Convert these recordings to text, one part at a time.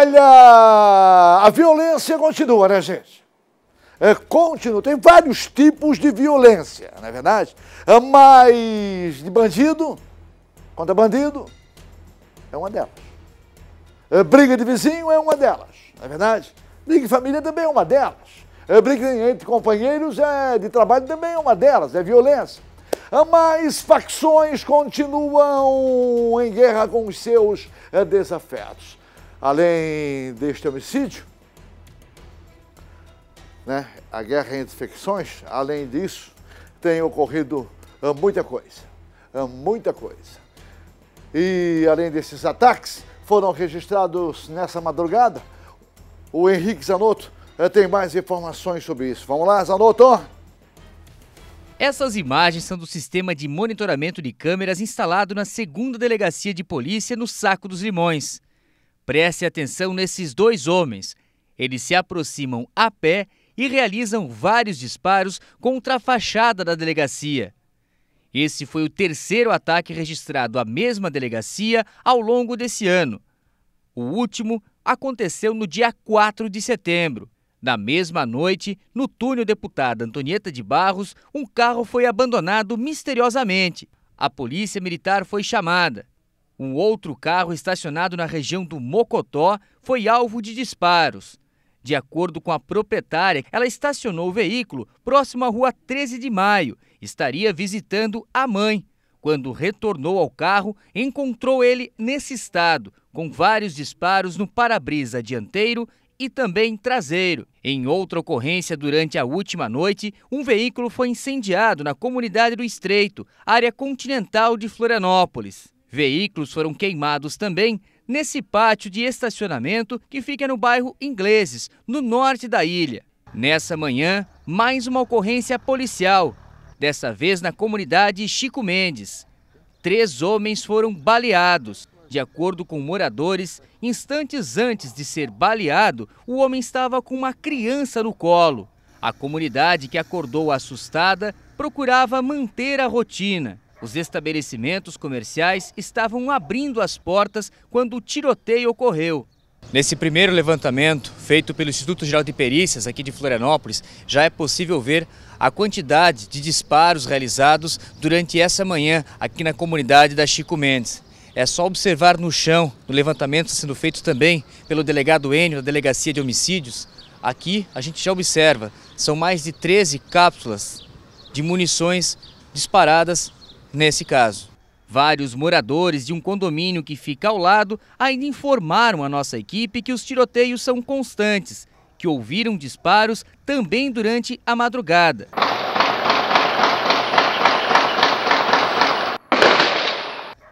Olha, a violência continua, né, gente? É, continua. Tem vários tipos de violência, não é verdade? É, mas de bandido, contra bandido, é uma delas. É, briga de vizinho é uma delas, não é verdade? Briga de família também é uma delas. É, briga entre companheiros é, de trabalho também é uma delas, é violência. Mas facções continuam em guerra com os seus é, desafetos. Além deste homicídio, né, a guerra entre facções, além disso, tem ocorrido ah, muita coisa, ah, muita coisa. E além desses ataques, foram registrados nessa madrugada. O Henrique Zanotto ah, tem mais informações sobre isso. Vamos lá, Zanotto! Essas imagens são do sistema de monitoramento de câmeras instalado na segunda delegacia de polícia no Saco dos Limões. Preste atenção nesses dois homens. Eles se aproximam a pé e realizam vários disparos contra a fachada da delegacia. Esse foi o terceiro ataque registrado à mesma delegacia ao longo desse ano. O último aconteceu no dia 4 de setembro. Na mesma noite, no túnel deputada Antonieta de Barros, um carro foi abandonado misteriosamente. A polícia militar foi chamada. Um outro carro estacionado na região do Mocotó foi alvo de disparos. De acordo com a proprietária, ela estacionou o veículo próximo à rua 13 de maio. Estaria visitando a mãe. Quando retornou ao carro, encontrou ele nesse estado, com vários disparos no para-brisa dianteiro e também traseiro. Em outra ocorrência durante a última noite, um veículo foi incendiado na comunidade do Estreito, área continental de Florianópolis. Veículos foram queimados também nesse pátio de estacionamento que fica no bairro Ingleses, no norte da ilha. Nessa manhã, mais uma ocorrência policial, dessa vez na comunidade Chico Mendes. Três homens foram baleados. De acordo com moradores, instantes antes de ser baleado, o homem estava com uma criança no colo. A comunidade que acordou assustada procurava manter a rotina. Os estabelecimentos comerciais estavam abrindo as portas quando o tiroteio ocorreu. Nesse primeiro levantamento, feito pelo Instituto Geral de Perícias aqui de Florianópolis, já é possível ver a quantidade de disparos realizados durante essa manhã aqui na comunidade da Chico Mendes. É só observar no chão, no levantamento sendo feito também pelo delegado Enio da Delegacia de Homicídios. Aqui a gente já observa, são mais de 13 cápsulas de munições disparadas nesse caso. Vários moradores de um condomínio que fica ao lado ainda informaram a nossa equipe que os tiroteios são constantes, que ouviram disparos também durante a madrugada.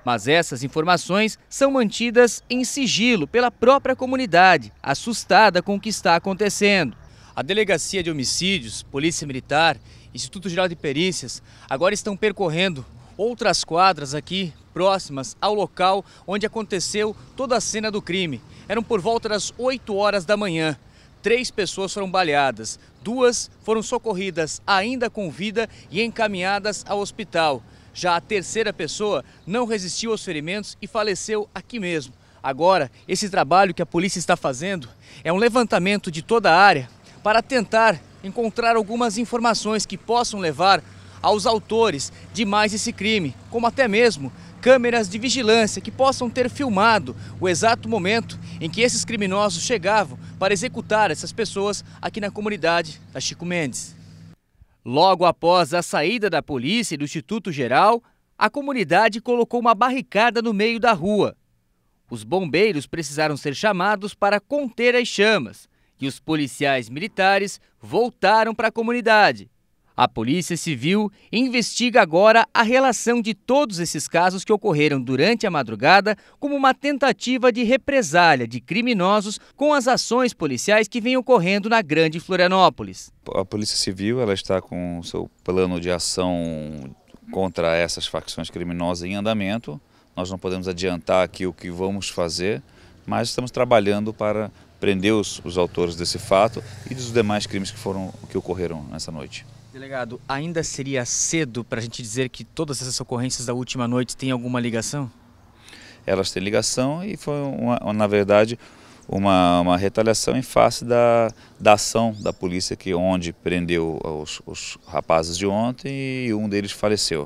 Mas essas informações são mantidas em sigilo pela própria comunidade, assustada com o que está acontecendo. A Delegacia de Homicídios, Polícia Militar, Instituto Geral de Perícias, agora estão percorrendo outras quadras aqui próximas ao local onde aconteceu toda a cena do crime. Eram por volta das 8 horas da manhã. Três pessoas foram baleadas, duas foram socorridas ainda com vida e encaminhadas ao hospital. Já a terceira pessoa não resistiu aos ferimentos e faleceu aqui mesmo. Agora, esse trabalho que a polícia está fazendo é um levantamento de toda a área para tentar encontrar algumas informações que possam levar aos autores de mais esse crime, como até mesmo câmeras de vigilância que possam ter filmado o exato momento em que esses criminosos chegavam para executar essas pessoas aqui na comunidade da Chico Mendes. Logo após a saída da polícia e do Instituto Geral, a comunidade colocou uma barricada no meio da rua. Os bombeiros precisaram ser chamados para conter as chamas e os policiais militares voltaram para a comunidade. A Polícia Civil investiga agora a relação de todos esses casos que ocorreram durante a madrugada como uma tentativa de represália de criminosos com as ações policiais que vêm ocorrendo na Grande Florianópolis. A Polícia Civil ela está com o seu plano de ação contra essas facções criminosas em andamento. Nós não podemos adiantar aqui o que vamos fazer, mas estamos trabalhando para prender os, os autores desse fato e dos demais crimes que, foram, que ocorreram nessa noite. Delegado, ainda seria cedo para a gente dizer que todas essas ocorrências da última noite têm alguma ligação? Elas têm ligação e foi, uma, na verdade, uma, uma, retaliação em face da, da ação da polícia, que onde prendeu os, os rapazes de ontem e um deles faleceu.